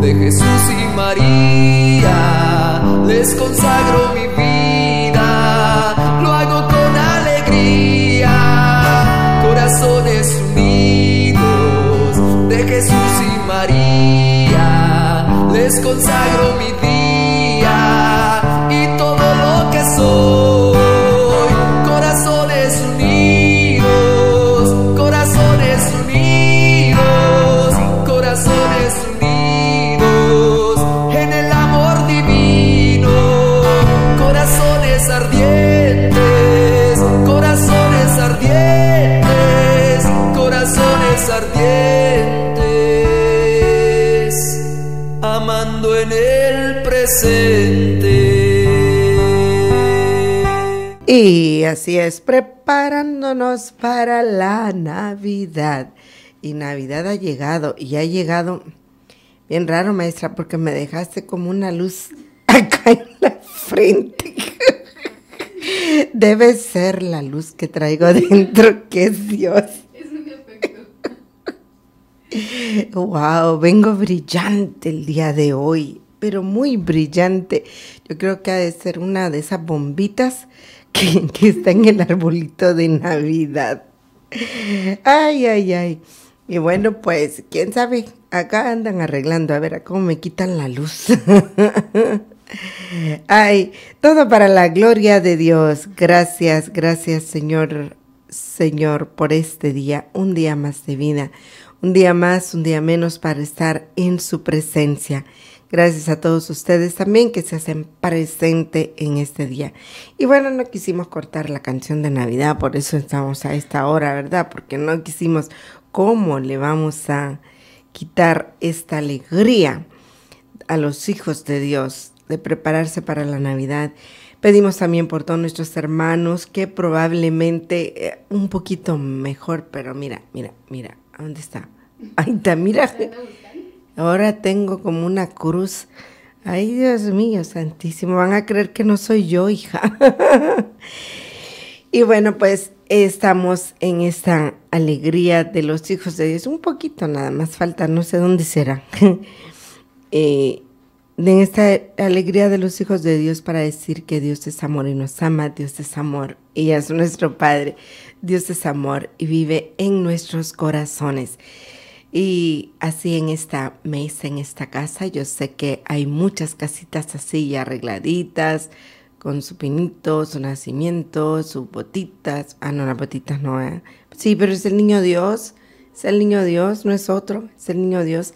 de Jesús y María. Les consagro mi vida, lo hago con alegría. Corazones unidos de Jesús y María. Les consagro mi vida. ardientes, corazones ardientes, corazones ardientes, amando en el presente. Y así es, preparándonos para la Navidad. Y Navidad ha llegado, y ha llegado bien raro, maestra, porque me dejaste como una luz acá en la frente. Debe ser la luz que traigo adentro, que es Dios. Es un efecto. Wow, vengo brillante el día de hoy, pero muy brillante. Yo creo que ha de ser una de esas bombitas que, está en el arbolito de Navidad. Ay, ay, ay. Y bueno, pues, quién sabe, acá andan arreglando, a ver cómo me quitan la luz. Ay, todo para la gloria de Dios. Gracias, gracias Señor, Señor, por este día, un día más de vida, un día más, un día menos para estar en su presencia. Gracias a todos ustedes también que se hacen presente en este día. Y bueno, no quisimos cortar la canción de Navidad, por eso estamos a esta hora, ¿verdad? Porque no quisimos cómo le vamos a quitar esta alegría a los hijos de Dios de prepararse para la Navidad. Pedimos también por todos nuestros hermanos que probablemente eh, un poquito mejor, pero mira, mira, mira, ¿dónde está? Ahí está, mira. Ahora tengo como una cruz. Ay, Dios mío, santísimo, van a creer que no soy yo, hija. y bueno, pues estamos en esta alegría de los hijos de Dios. Un poquito nada más falta, no sé dónde será. eh, de esta alegría de los hijos de Dios para decir que Dios es amor y nos ama, Dios es amor y es nuestro Padre, Dios es amor y vive en nuestros corazones. Y así en esta mesa, en esta casa, yo sé que hay muchas casitas así arregladitas, con su pinito, su nacimiento, sus botitas. Ah, no, las botitas no. ¿eh? Sí, pero es el niño Dios, es el niño Dios, no es otro, es el niño Dios.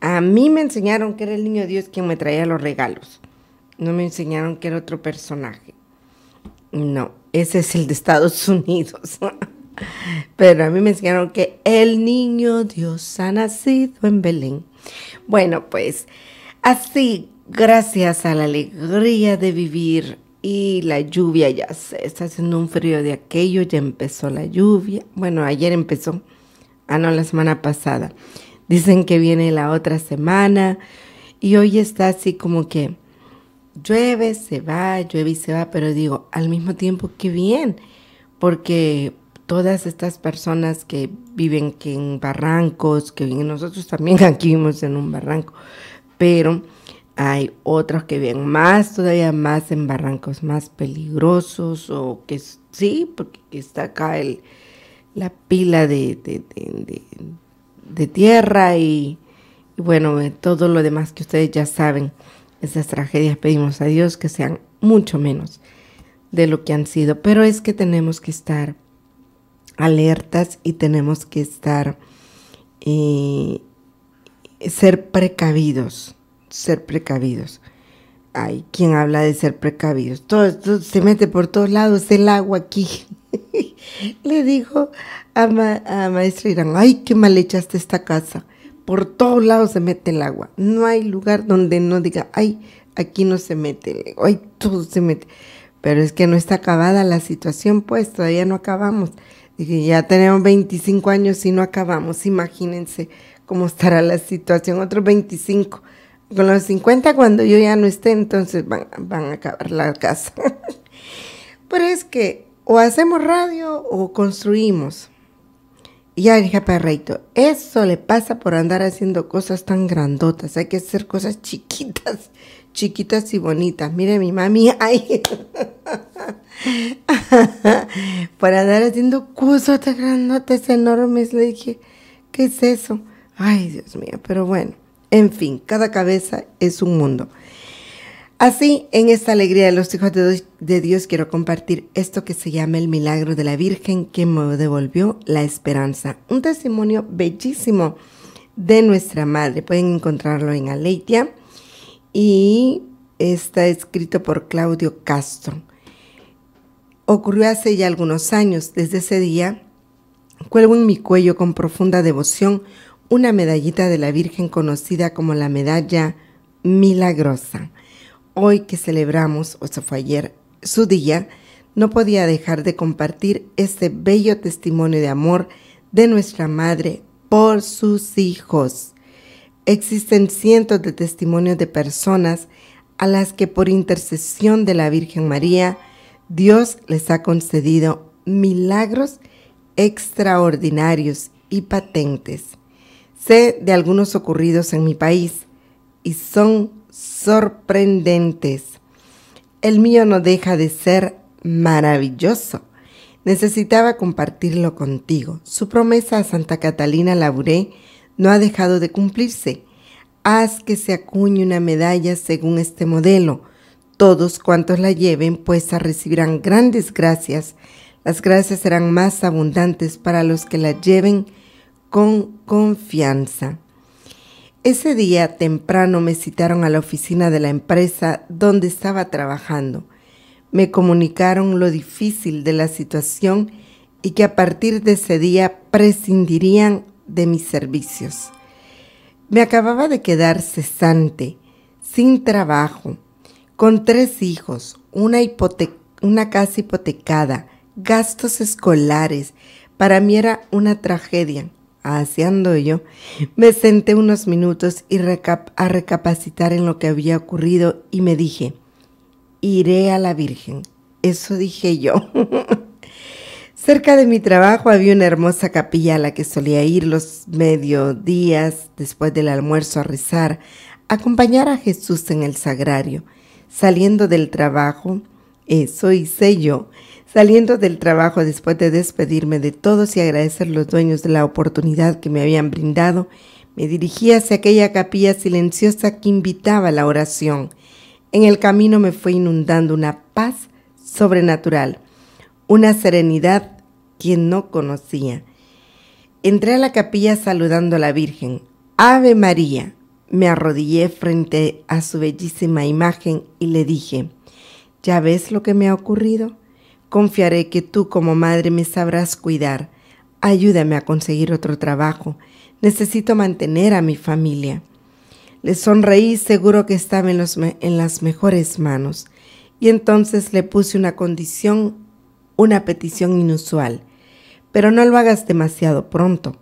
A mí me enseñaron que era el niño Dios quien me traía los regalos. No me enseñaron que era otro personaje. No, ese es el de Estados Unidos. Pero a mí me enseñaron que el niño Dios ha nacido en Belén. Bueno, pues así, gracias a la alegría de vivir y la lluvia, ya se está haciendo un frío de aquello, ya empezó la lluvia. Bueno, ayer empezó, ah, no, la semana pasada dicen que viene la otra semana y hoy está así como que llueve, se va, llueve y se va, pero digo, al mismo tiempo qué bien, porque todas estas personas que viven que en barrancos, que nosotros también aquí vivimos en un barranco, pero hay otros que viven más, todavía más en barrancos más peligrosos o que sí, porque está acá el, la pila de de tierra y, bueno, eh, todo lo demás que ustedes ya saben. Esas tragedias pedimos a Dios que sean mucho menos de lo que han sido. Pero es que tenemos que estar alertas y tenemos que estar, eh, ser precavidos, ser precavidos. Hay quien habla de ser precavidos. Todo, esto se mete por todos lados, el agua aquí. Le dijo a, Maestra Irán, ay, qué mal echaste esta casa. Por todos lados se mete el agua. No hay lugar donde no diga, ay, aquí no se mete ay, todo se mete. Pero es que no está acabada la situación, pues todavía no acabamos. Dije, ya tenemos 25 años y no acabamos. Imagínense cómo estará la situación. Otros 25. Con los 50, cuando yo ya no esté, entonces van a acabar la casa. Pero es que o hacemos radio o construimos. Y ya dije perrito, eso le pasa por andar haciendo cosas tan grandotas. Hay que hacer cosas chiquitas, chiquitas y bonitas. Mire mi mami ahí. por andar haciendo cosas tan grandotas, enormes. Le dije, ¿qué es eso? Ay, Dios mío, pero bueno. En fin, cada cabeza es un mundo. Así, en esta alegría de los hijos de Dios quiero compartir esto que se llama el milagro de la Virgen que me devolvió la esperanza. Un testimonio bellísimo de nuestra madre. Pueden encontrarlo en Aleitia y está escrito por Claudio Castro. Ocurrió hace ya algunos años. Desde ese día cuelgo en mi cuello con profunda devoción una medallita de la Virgen conocida como la medalla milagrosa hoy que celebramos, o sea, fue ayer, su día, no podía dejar de compartir este bello testimonio de amor de nuestra madre por sus hijos. Existen cientos de testimonios de personas a las que por intercesión de la Virgen María, Dios les ha concedido milagros extraordinarios y patentes. Sé de algunos ocurridos en mi país y son sorprendentes. El mío no deja de ser maravilloso. Necesitaba compartirlo contigo. Su promesa a Santa Catalina Laburé no ha dejado de cumplirse. Haz que se acuñe una medalla según este modelo. Todos cuantos la lleven, pues recibirán grandes gracias. Las gracias serán más abundantes para los que la lleven con confianza. Ese día temprano me citaron a la oficina de la empresa donde estaba trabajando. Me comunicaron lo difícil de la situación y que a partir de ese día prescindirían de mis servicios. Me acababa de quedar cesante, sin trabajo, con tres hijos, una, una casa hipotecada, gastos escolares. Para mí era una tragedia Haciendo yo, me senté unos minutos y a recapacitar en lo que había ocurrido y me dije, iré a la Virgen. Eso dije yo. Cerca de mi trabajo había una hermosa capilla a la que solía ir los mediodías después del almuerzo a rezar, acompañar a Jesús en el sagrario. Saliendo del trabajo, eso hice yo. Saliendo del trabajo después de despedirme de todos y agradecer a los dueños de la oportunidad que me habían brindado, me dirigí hacia aquella capilla silenciosa que invitaba a la oración. En el camino me fue inundando una paz sobrenatural, una serenidad que no conocía. Entré a la capilla saludando a la Virgen. Ave María. Me arrodillé frente a su bellísima imagen y le dije, ¿ya ves lo que me ha ocurrido? Confiaré que tú como madre me sabrás cuidar. Ayúdame a conseguir otro trabajo. Necesito mantener a mi familia. Le sonreí seguro que estaba en, en las mejores manos. Y entonces le puse una condición, una petición inusual. Pero no lo hagas demasiado pronto.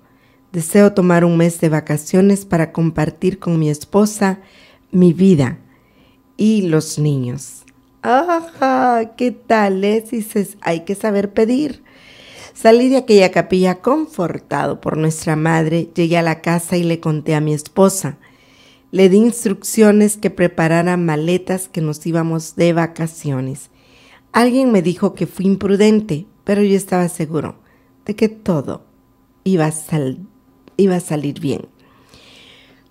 Deseo tomar un mes de vacaciones para compartir con mi esposa mi vida y los niños. ¡Ajá! ¿Qué tal, es? Dices, hay que saber pedir. Salí de aquella capilla confortado por nuestra madre, llegué a la casa y le conté a mi esposa. Le di instrucciones que preparara maletas que nos íbamos de vacaciones. Alguien me dijo que fui imprudente, pero yo estaba seguro de que todo iba a salir bien.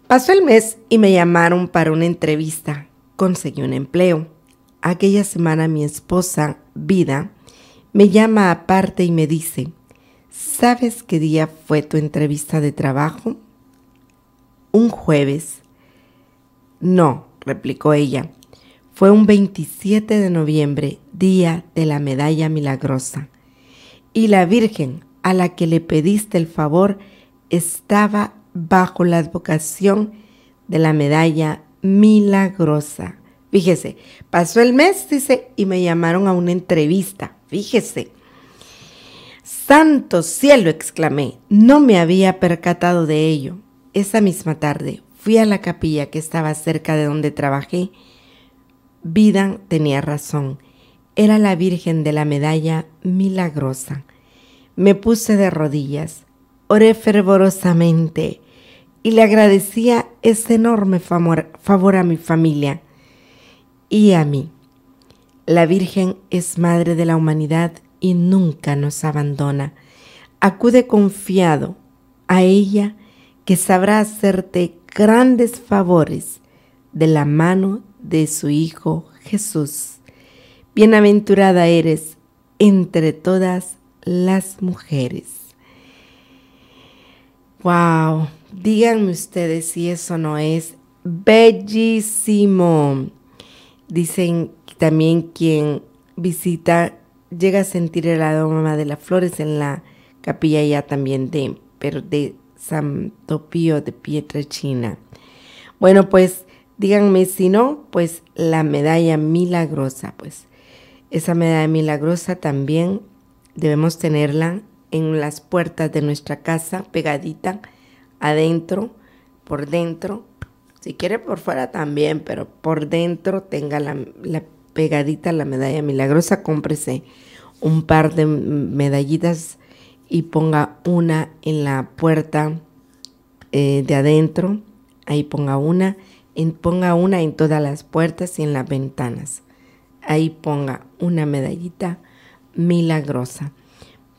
Pasó el mes y me llamaron para una entrevista. Conseguí un empleo aquella semana mi esposa, Vida, me llama aparte y me dice, ¿sabes qué día fue tu entrevista de trabajo? Un jueves. No, replicó ella, fue un 27 de noviembre, día de la medalla milagrosa. Y la Virgen a la que le pediste el favor estaba bajo la advocación de la medalla milagrosa. Fíjese, pasó el mes, dice, y me llamaron a una entrevista. Fíjese. Santo cielo, exclamé, no me había percatado de ello. Esa misma tarde fui a la capilla que estaba cerca de donde trabajé. Vidan tenía razón, era la Virgen de la Medalla Milagrosa. Me puse de rodillas, oré fervorosamente y le agradecía ese enorme favor, favor a mi familia y a mí. La Virgen es Madre de la Humanidad y nunca nos abandona. Acude confiado a ella que sabrá hacerte grandes favores de la mano de su Hijo Jesús. Bienaventurada eres entre todas las mujeres. ¡Wow! Díganme ustedes si eso no es bellísimo. Dicen también quien visita llega a sentir el aroma de las flores en la capilla ya también de, pero de Santo Pío de China. Bueno, pues díganme si no, pues la medalla milagrosa, pues esa medalla milagrosa también debemos tenerla en las puertas de nuestra casa, pegadita, adentro, por dentro, si quiere por fuera también, pero por dentro tenga la, pegadita la medalla milagrosa, cómprese un par de medallitas y ponga una en la puerta eh, de adentro, ahí ponga una, ponga una en todas las puertas y en las ventanas, ahí ponga una medallita milagrosa.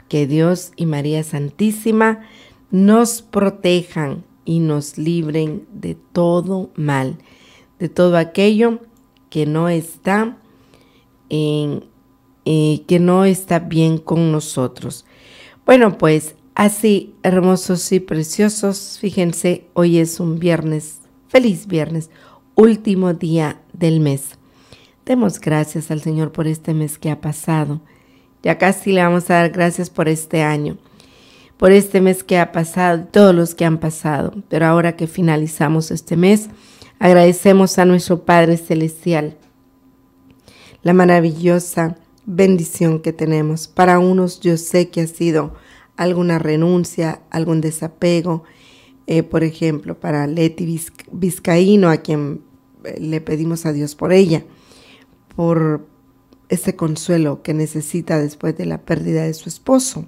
Que Dios y María Santísima nos protejan y nos libren de todo mal, de todo aquello que no está en, eh, que no está bien con nosotros. Bueno, pues así hermosos y preciosos, fíjense, hoy es un viernes, feliz viernes, último día del mes. Demos gracias al Señor por este mes que ha pasado. Ya casi le vamos a dar gracias por este año por este mes que ha pasado, todos los que han pasado. Pero ahora que finalizamos este mes, agradecemos a nuestro Padre Celestial la maravillosa bendición que tenemos. Para unos yo sé que ha sido alguna renuncia, algún desapego. Eh, por ejemplo, para Leti Vizcaíno, a quien eh, le pedimos a Dios por ella, por ese consuelo que necesita después de la pérdida de su esposo.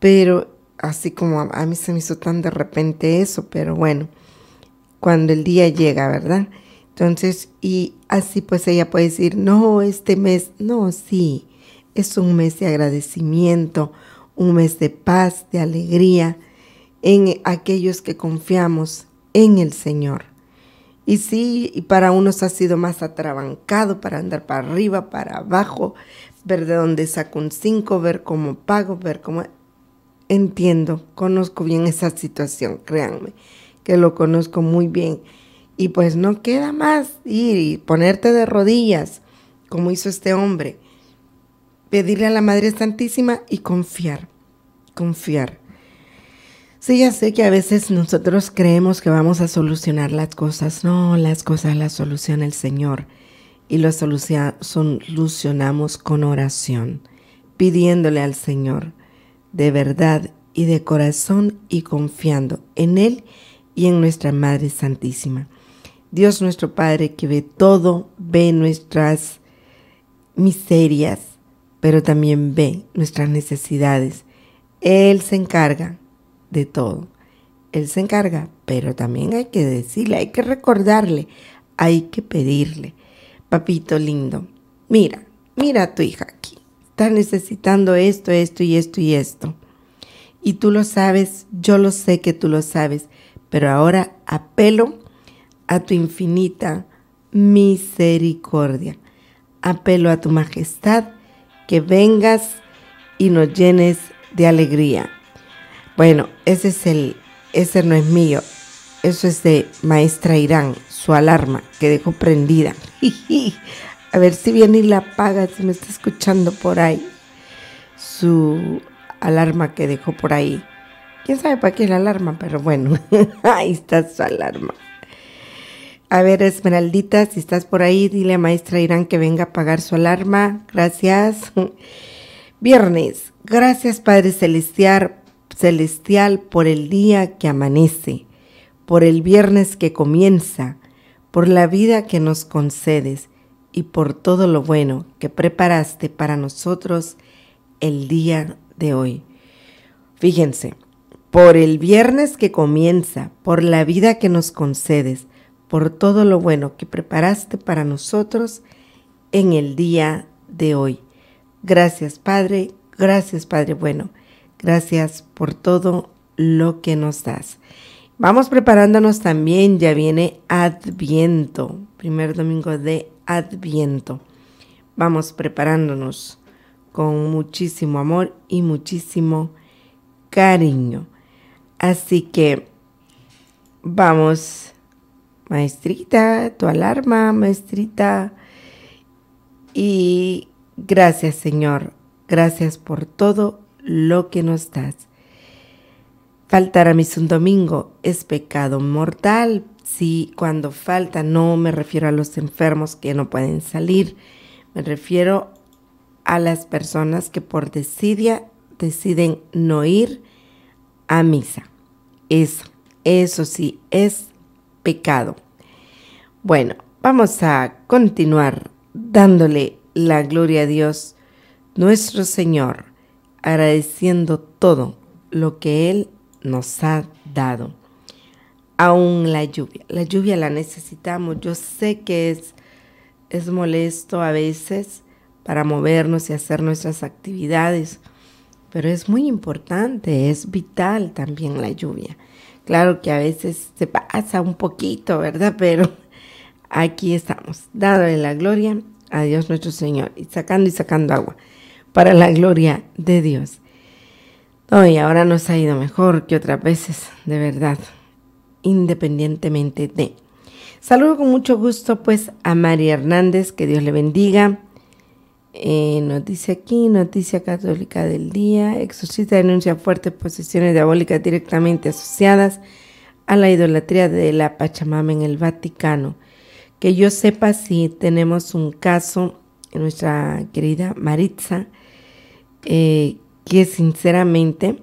Pero así como a, mí se me hizo tan de repente eso, pero bueno, cuando el día llega, ¿verdad? Entonces, y así pues ella puede decir, no, este mes, no, sí, es un mes de agradecimiento, un mes de paz, de alegría en aquellos que confiamos en el Señor. Y sí, y para unos ha sido más atrabancado para andar para arriba, para abajo, ver de dónde saco un cinco, ver cómo pago, ver cómo entiendo, conozco bien esa situación, créanme, que lo conozco muy bien. Y pues no queda más ir y ponerte de rodillas, como hizo este hombre, pedirle a la Madre Santísima y confiar, confiar. Sí, ya sé que a veces nosotros creemos que vamos a solucionar las cosas. No, las cosas las soluciona el Señor y las solucionamos con oración, pidiéndole al Señor de verdad y de corazón y confiando en Él y en nuestra Madre Santísima. Dios nuestro Padre que ve todo, ve nuestras miserias, pero también ve nuestras necesidades. Él se encarga de todo. Él se encarga, pero también hay que decirle, hay que recordarle, hay que pedirle. Papito lindo, mira, mira a tu hija, está necesitando esto, esto y esto y esto. Y tú lo sabes, yo lo sé que tú lo sabes, pero ahora apelo a tu infinita misericordia. Apelo a tu majestad que vengas y nos llenes de alegría. Bueno, ese es el, ese no es mío. Eso es de Maestra Irán, su alarma que dejó prendida. A ver si viene y la apaga, si me está escuchando por ahí. Su alarma que dejó por ahí. ¿Quién sabe para qué la alarma? Pero bueno, ahí está su alarma. A ver, Esmeraldita, si estás por ahí, dile a maestra Irán que venga a apagar su alarma. Gracias. Viernes. Gracias, Padre Celestial, Celestial, por el día que amanece, por el viernes que comienza, por la vida que nos concedes y por todo lo bueno que preparaste para nosotros el día de hoy. Fíjense, por el viernes que comienza, por la vida que nos concedes, por todo lo bueno que preparaste para nosotros en el día de hoy. Gracias Padre, gracias Padre bueno, gracias por todo lo que nos das. Vamos preparándonos también, ya viene Adviento, primer domingo de Adviento. Vamos preparándonos con muchísimo amor y muchísimo cariño. Así que vamos, maestrita, tu alarma, maestrita. Y gracias, Señor. Gracias por todo lo que nos das. Faltar a misa un domingo es pecado mortal. si cuando falta no me refiero a los enfermos que no pueden salir, me refiero a las personas que por desidia deciden no ir a misa. Eso, eso sí, es pecado. Bueno, vamos a continuar dándole la gloria a Dios, nuestro Señor, agradeciendo todo lo que Él nos ha dado. Aún la lluvia. La lluvia la necesitamos. Yo sé que es, es molesto a veces para movernos y hacer nuestras actividades, pero es muy importante, es vital también la lluvia. Claro que a veces se pasa un poquito, ¿verdad? Pero aquí estamos, dándole la gloria a Dios nuestro Señor y sacando y sacando agua para la gloria de Dios. Hoy ahora nos ha ido mejor que otras veces, de verdad, independientemente de. Saludo con mucho gusto pues a María Hernández, que Dios le bendiga. Eh, aquí, noticia católica del día, exorcista denuncia fuertes posesiones diabólicas directamente asociadas a la idolatría de la Pachamama en el Vaticano. Que yo sepa si tenemos un caso, en nuestra querida Maritza, eh, que sinceramente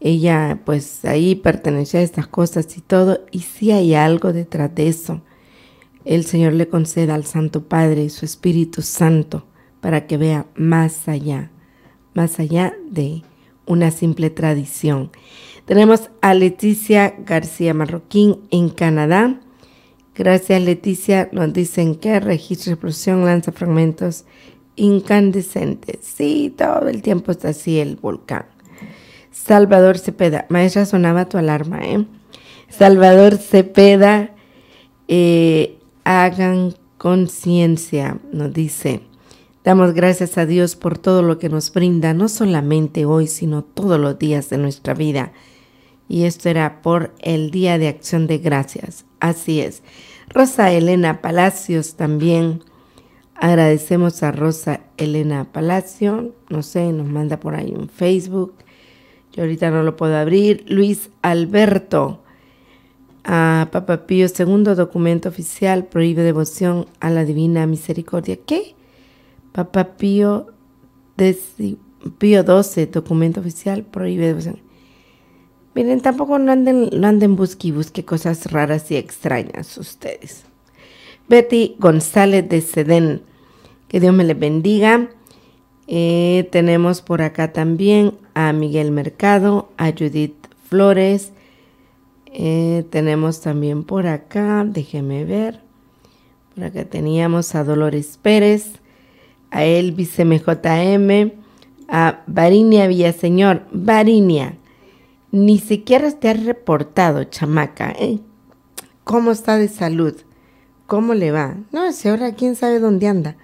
ella pues ahí pertenece a estas cosas y todo, y si hay algo detrás de eso, el Señor le conceda al Santo Padre su Espíritu Santo para que vea más allá, más allá de una simple tradición. Tenemos a Leticia García Marroquín en Canadá. Gracias Leticia, nos dicen que registro explosión lanza fragmentos incandescente. Sí, todo el tiempo está así el volcán. Salvador Cepeda, maestra, sonaba tu alarma, ¿eh? Salvador Cepeda, eh, hagan conciencia, nos dice. Damos gracias a Dios por todo lo que nos brinda, no solamente hoy, sino todos los días de nuestra vida. Y esto era por el Día de Acción de Gracias. Así es. Rosa Elena Palacios también Agradecemos a Rosa Elena Palacio, no sé, nos manda por ahí un Facebook. Yo ahorita no lo puedo abrir. Luis Alberto, a Papa Pío II, documento oficial, prohíbe devoción a la Divina Misericordia. ¿Qué? Papa Pío, XII, 12, documento oficial, prohíbe devoción. Miren, tampoco no anden, no anden busque cosas raras y extrañas ustedes. Betty González de Sedén. Que Dios me le bendiga. Eh, tenemos por acá también a Miguel Mercado, a Judith Flores. Eh, tenemos también por acá, déjeme ver. Por acá teníamos a Dolores Pérez, a Elvis MJM, a Varinia Villaseñor. Varinia, ni siquiera te has reportado, chamaca. ¿eh? ¿Cómo está de salud? ¿Cómo le va? No, sé, ahora quién sabe dónde anda.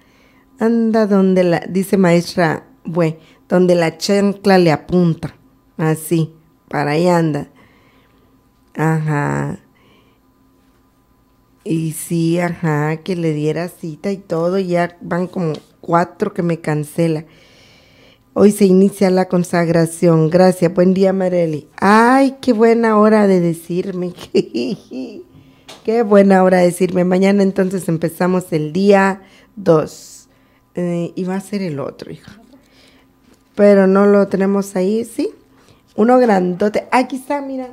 Anda donde la, dice maestra, güey, donde la chancla le apunta. Así, para ahí anda. Ajá. Y sí, ajá, que le diera cita y todo, ya van como cuatro que me cancela. Hoy se inicia la consagración. Gracias. Buen día, Mareli. Ay, qué buena hora de decirme. qué buena hora de decirme. Mañana entonces empezamos el día dos iba eh, a ser el otro, hijo Pero no lo tenemos ahí, ¿sí? Uno grandote. Ah, aquí está, mira.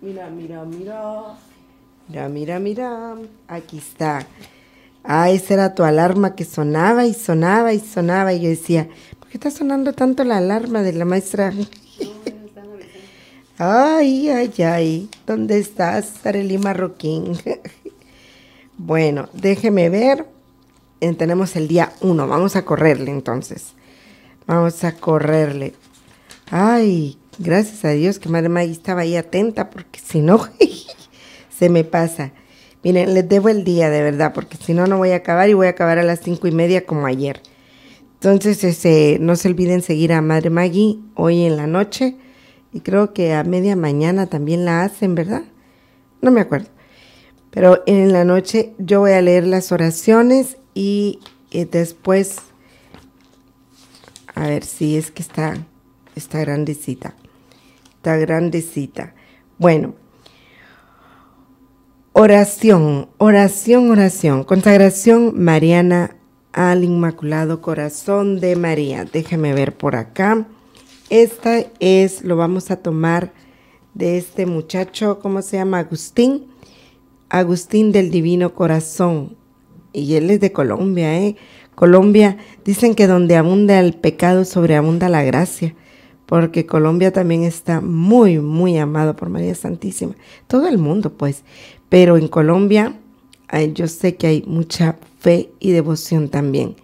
Mira, mira, mira. Mira, mira, mira. Aquí está. Ah, esa era tu alarma que sonaba y sonaba y sonaba. Y yo decía, ¿por qué está sonando tanto la alarma de la maestra? ay, ay, ay. ¿Dónde estás, Arely Marroquín? bueno, déjeme ver tenemos el día 1. Vamos a correrle entonces. Vamos a correrle. Ay, gracias a Dios que Madre Maggie estaba ahí atenta porque si no, se me pasa. Miren, les debo el día de verdad porque si no, no voy a acabar y voy a acabar a las cinco y media como ayer. Entonces, ese, no se olviden seguir a Madre Maggie hoy en la noche y creo que a media mañana también la hacen, ¿verdad? No me acuerdo. Pero en la noche yo voy a leer las oraciones y eh, después, a ver si es que está, está grandecita, está grandecita. Bueno, oración, oración, oración, consagración mariana al Inmaculado Corazón de María. Déjeme ver por acá. Esta es, lo vamos a tomar de este muchacho, ¿cómo se llama? Agustín. Agustín del Divino Corazón y él es de Colombia, ¿eh? Colombia, dicen que donde abunda el pecado, sobreabunda la gracia, porque Colombia también está muy, muy amado por María Santísima. Todo el mundo, pues. Pero en Colombia, yo sé que hay mucha fe y devoción también.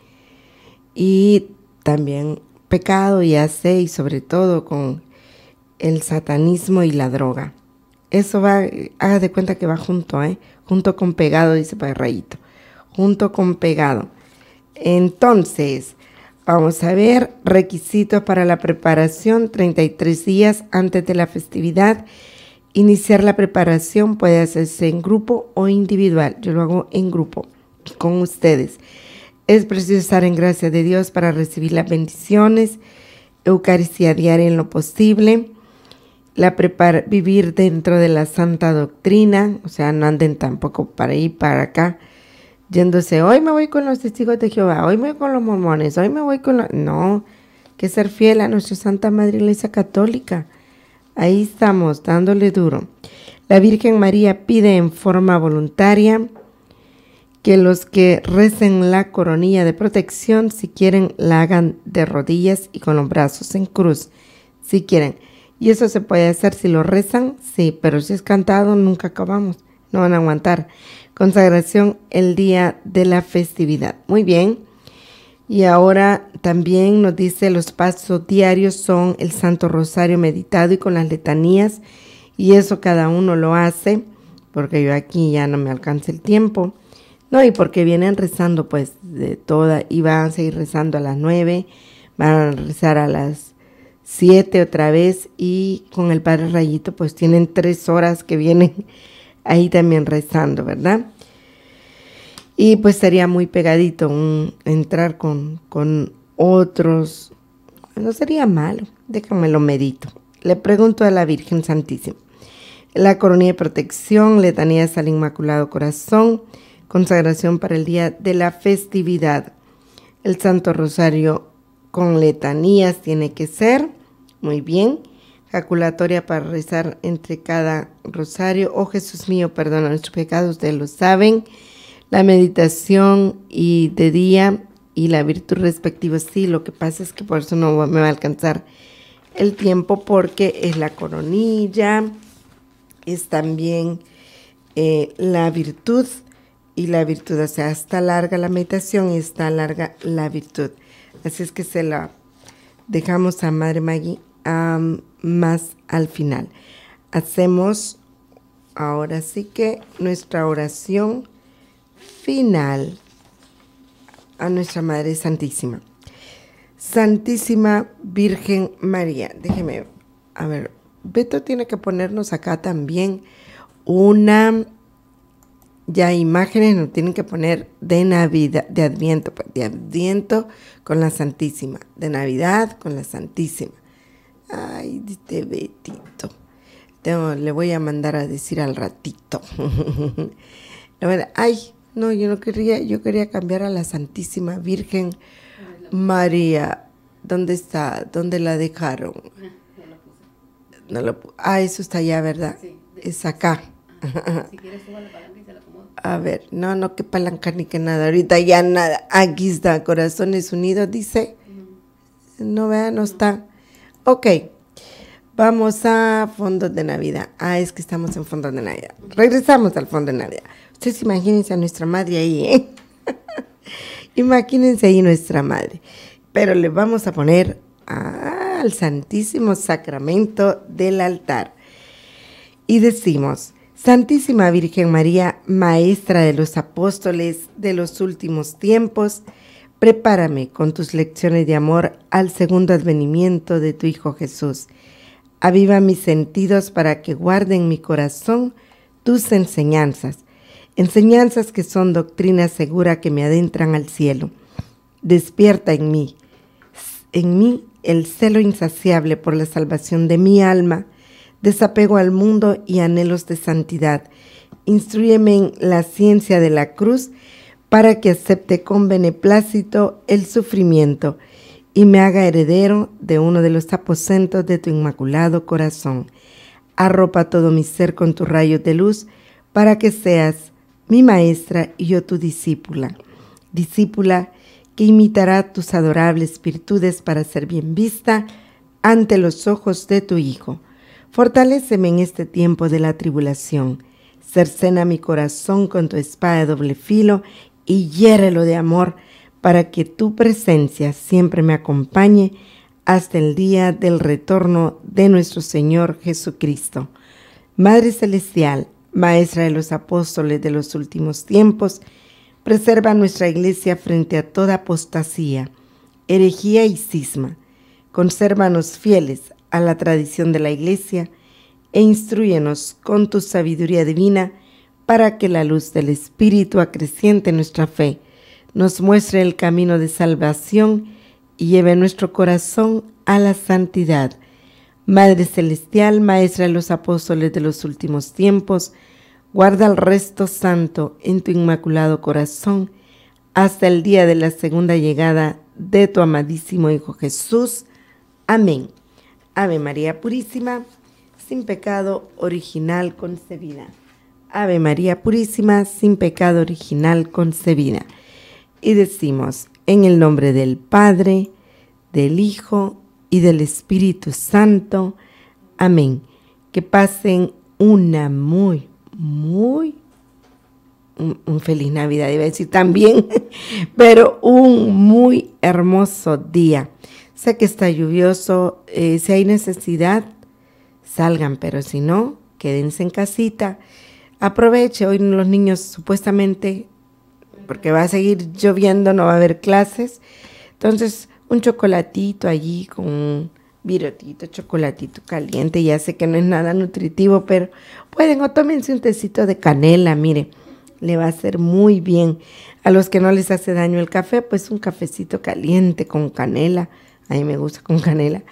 Y también pecado y hace, y sobre todo con el satanismo y la droga. Eso va, haga de cuenta que va junto, ¿eh? Junto con pegado, dice rayito junto con pegado. Entonces, vamos a ver requisitos para la preparación 33 días antes de la festividad. Iniciar la preparación puede hacerse en grupo o individual. Yo lo hago en grupo con ustedes. Es preciso estar en gracia de Dios para recibir las bendiciones, Eucaristía diaria en lo posible, la vivir dentro de la santa doctrina, o sea, no anden tampoco para ir para acá, yéndose, hoy me voy con los testigos de Jehová, hoy me voy con los mormones, hoy me voy con los... No, que ser fiel a nuestra Santa Madre Iglesia Católica. Ahí estamos, dándole duro. La Virgen María pide en forma voluntaria que los que recen la coronilla de protección, si quieren, la hagan de rodillas y con los brazos en cruz, si quieren. Y eso se puede hacer si lo rezan, sí, pero si es cantado, nunca acabamos, no van a aguantar consagración el día de la festividad. Muy bien. Y ahora también nos dice los pasos diarios son el Santo Rosario meditado y con las letanías. Y eso cada uno lo hace, porque yo aquí ya no me alcanza el tiempo. No, y porque vienen rezando pues de toda, y van a seguir rezando a las nueve, van a rezar a las siete otra vez, y con el Padre Rayito pues tienen tres horas que vienen ahí también rezando, ¿verdad? Y pues sería muy pegadito entrar con, con otros. No sería malo, déjame lo medito. Le pregunto a la Virgen Santísima. La coronilla de protección, letanías al Inmaculado Corazón, consagración para el día de la festividad. El Santo Rosario con letanías tiene que ser. Muy bien para rezar entre cada rosario. Oh Jesús mío, perdona nuestros pecados, ustedes lo saben. La meditación y de día y la virtud respectiva, sí, lo que pasa es que por eso no me va a alcanzar el tiempo porque es la coronilla, es también eh, la virtud y la virtud, o sea, está larga la meditación y está larga la virtud. Así es que se la dejamos a Madre Maggie más al final. Hacemos ahora sí que nuestra oración final a nuestra Madre Santísima. Santísima Virgen María, déjeme, a ver, Beto tiene que ponernos acá también una, ya imágenes nos tienen que poner de Navidad, de Adviento, pues, de Adviento con la Santísima, de Navidad con la Santísima. Ay, dice Betito. le voy a mandar a decir al ratito. ay, no, yo no quería, yo quería cambiar a la Santísima Virgen María. ¿Dónde está? ¿Dónde la dejaron? No lo, ah, eso está allá, ¿verdad? es acá. A ver, no, no, qué palanca ni que nada. Ahorita ya nada. Aquí está, Corazones Unidos, dice. No, vea, no, está. Ok, vamos a fondos de Navidad. Ah, es que estamos en fondo de Navidad. Regresamos al fondo de Navidad. Ustedes imagínense a nuestra madre ahí, ¿eh? imagínense ahí nuestra madre. Pero le vamos a poner al Santísimo Sacramento del altar. Y decimos, Santísima Virgen María, Maestra de los Apóstoles de los últimos tiempos, Prepárame con tus lecciones de amor al segundo advenimiento de tu Hijo Jesús. Aviva mis sentidos para que guarde en mi corazón tus enseñanzas, enseñanzas que son doctrina segura que me adentran al cielo. Despierta en mí, en mí el celo insaciable por la salvación de mi alma, desapego al mundo y anhelos de santidad. Instruyeme en la ciencia de la cruz para que acepte con beneplácito el sufrimiento y me haga heredero de uno de los aposentos de tu inmaculado corazón. Arropa todo mi ser con tus rayos de luz para que seas mi maestra y yo tu discípula. Discípula que imitará tus adorables virtudes para ser bien vista ante los ojos de tu Hijo. Fortaléceme en este tiempo de la tribulación. Cercena mi corazón con tu espada de doble filo y hiérelo de amor para que tu presencia siempre me acompañe hasta el día del retorno de nuestro Señor Jesucristo. Madre Celestial, Maestra de los Apóstoles de los últimos tiempos, preserva nuestra iglesia frente a toda apostasía, herejía y cisma. Consérvanos fieles a la tradición de la iglesia e instruyenos con tu sabiduría divina para que la luz del Espíritu acreciente nuestra fe, nos muestre el camino de salvación y lleve nuestro corazón a la santidad. Madre Celestial, Maestra de los Apóstoles de los últimos tiempos, guarda el resto santo en tu inmaculado corazón hasta el día de la segunda llegada de tu amadísimo Hijo Jesús. Amén. Ave María Purísima, sin pecado original concebida. Ave María Purísima, sin pecado original concebida. Y decimos, en el nombre del Padre, del Hijo y del Espíritu Santo. Amén. Que pasen una muy, muy, un, feliz Navidad, iba a decir también, pero un muy hermoso día. Sé que está lluvioso, eh, si hay necesidad, salgan, pero si no, quédense en casita aproveche, hoy los niños supuestamente, porque va a seguir lloviendo, no va a haber clases. Entonces, un chocolatito allí con un virotito, chocolatito caliente, ya sé que no es nada nutritivo, pero pueden o tómense un tecito de canela, mire, le va a hacer muy bien. A los que no les hace daño el café, pues un cafecito caliente con canela, a mí me gusta con canela,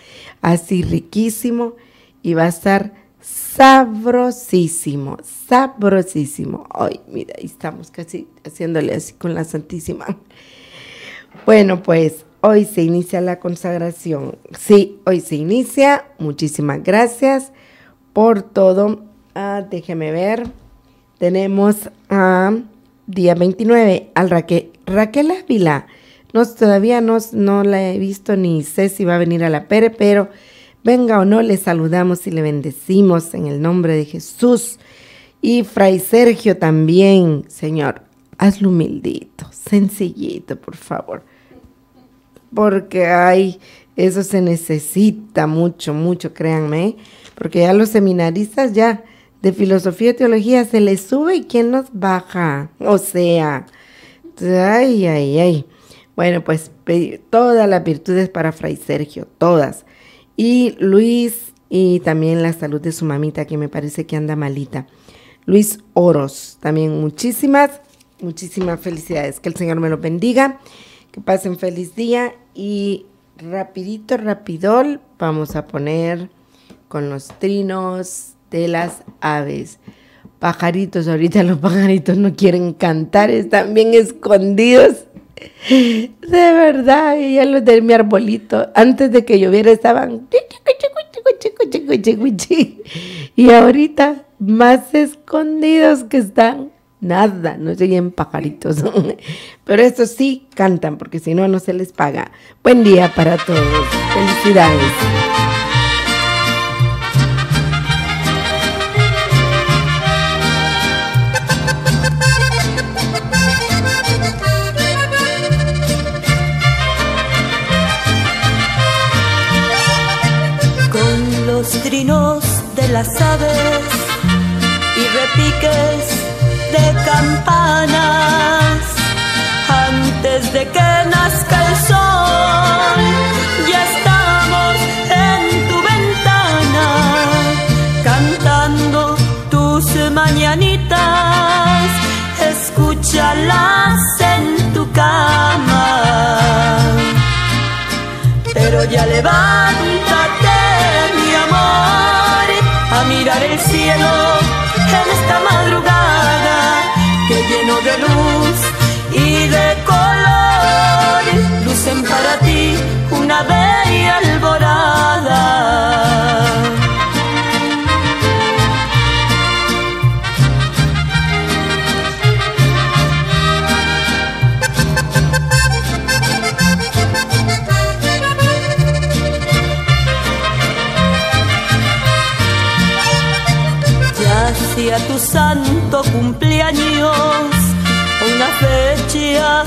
así riquísimo y va a estar sabrosísimo, sabrosísimo. Ay, mira, estamos casi haciéndole así con la Santísima. Bueno, pues hoy se inicia la consagración. Sí, hoy se inicia. Muchísimas gracias por todo. Ah, déjeme ver. Tenemos a día 29 al Raquel, Raquel Ávila. Nos todavía no, no la he visto ni sé si va a venir a la Pere, pero venga o no, le saludamos y le bendecimos en el nombre de Jesús. Y Fray Sergio también, Señor, hazlo humildito, sencillito, por favor. Porque ay, eso se necesita mucho, mucho, créanme. ¿eh? Porque ya los seminaristas ya de filosofía y teología se les sube y quién nos baja. O sea, ay, ay, ay. Bueno, pues todas las virtudes para Fray Sergio, todas y Luis y también la salud de su mamita que me parece que anda malita. Luis Oros, también muchísimas, muchísimas felicidades. Que el Señor me los bendiga, que pasen feliz día y rapidito, rapidol, vamos a poner con los trinos de las aves. Pajaritos, ahorita los pajaritos no quieren cantar, están bien escondidos. De verdad, y ya los de mi arbolito, antes de que lloviera estaban... Y ahorita, más escondidos que están, nada, no lleguen pajaritos. Pero estos sí cantan, porque si no, no se les paga. Buen día para todos. Felicidades. las aves y repiques de campanas antes de que nazca el sol. Ya estamos en tu ventana cantando tus mañanitas, escúchalas en tu cama. Pero ya le el cielo en esta madrugada. tu santo cumpleaños una fecha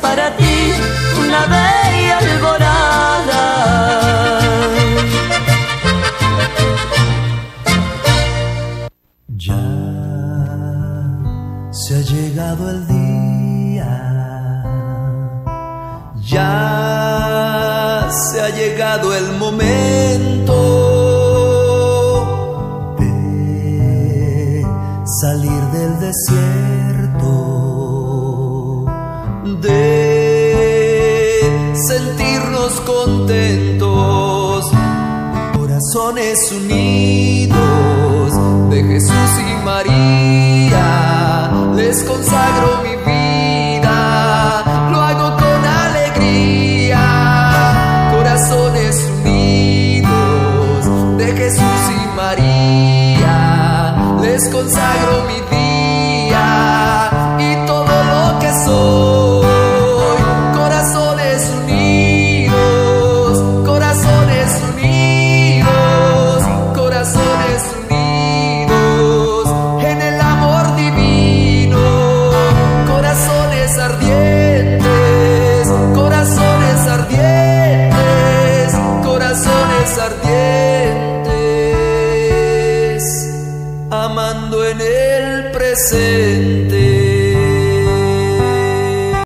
para ti una bella alborada. Ya se ha llegado el día, ya se ha llegado el momento de salir del desierto contentos, corazones unidos de Jesús y María, les consagro mi